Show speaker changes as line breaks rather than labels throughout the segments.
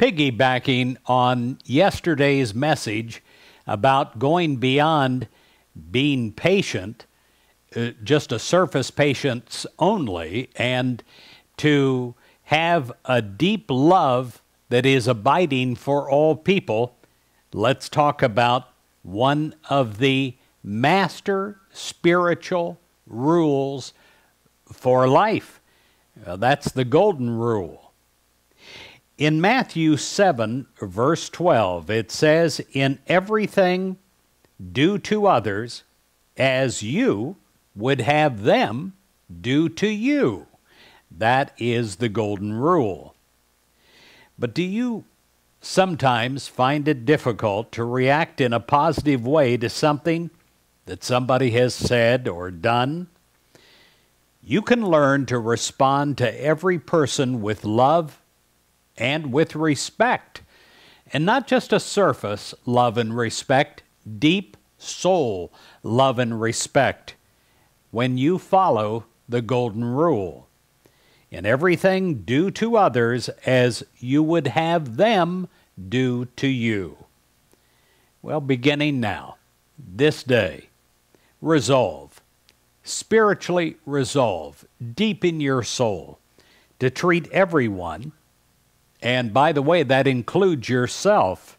piggybacking on yesterday's message about going beyond being patient, uh, just a surface patience only, and to have a deep love that is abiding for all people, let's talk about one of the master spiritual rules for life. Uh, that's the golden rule. In Matthew 7, verse 12, it says, In everything do to others as you would have them do to you. That is the golden rule. But do you sometimes find it difficult to react in a positive way to something that somebody has said or done? You can learn to respond to every person with love and with respect. And not just a surface love and respect, deep soul love and respect when you follow the golden rule. In everything, do to others as you would have them do to you. Well, beginning now, this day, resolve, spiritually resolve, deep in your soul, to treat everyone and by the way, that includes yourself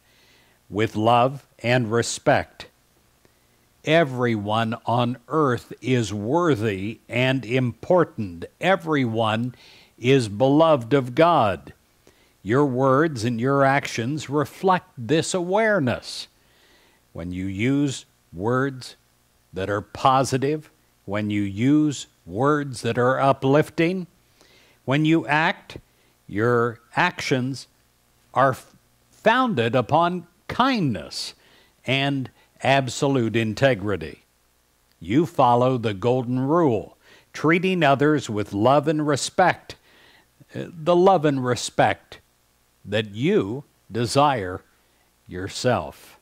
with love and respect. Everyone on earth is worthy and important. Everyone is beloved of God. Your words and your actions reflect this awareness. When you use words that are positive, when you use words that are uplifting, when you act your actions are founded upon kindness and absolute integrity. You follow the golden rule, treating others with love and respect, eh, the love and respect that you desire yourself.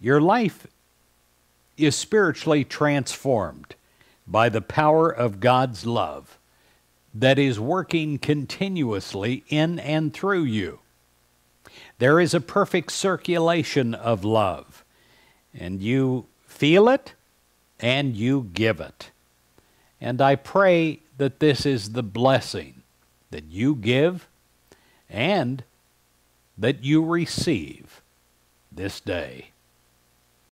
Your life is spiritually transformed by the power of God's love that is working continuously in and through you. There is a perfect circulation of love, and you feel it and you give it. And I pray that this is the blessing that you give and that you receive this day.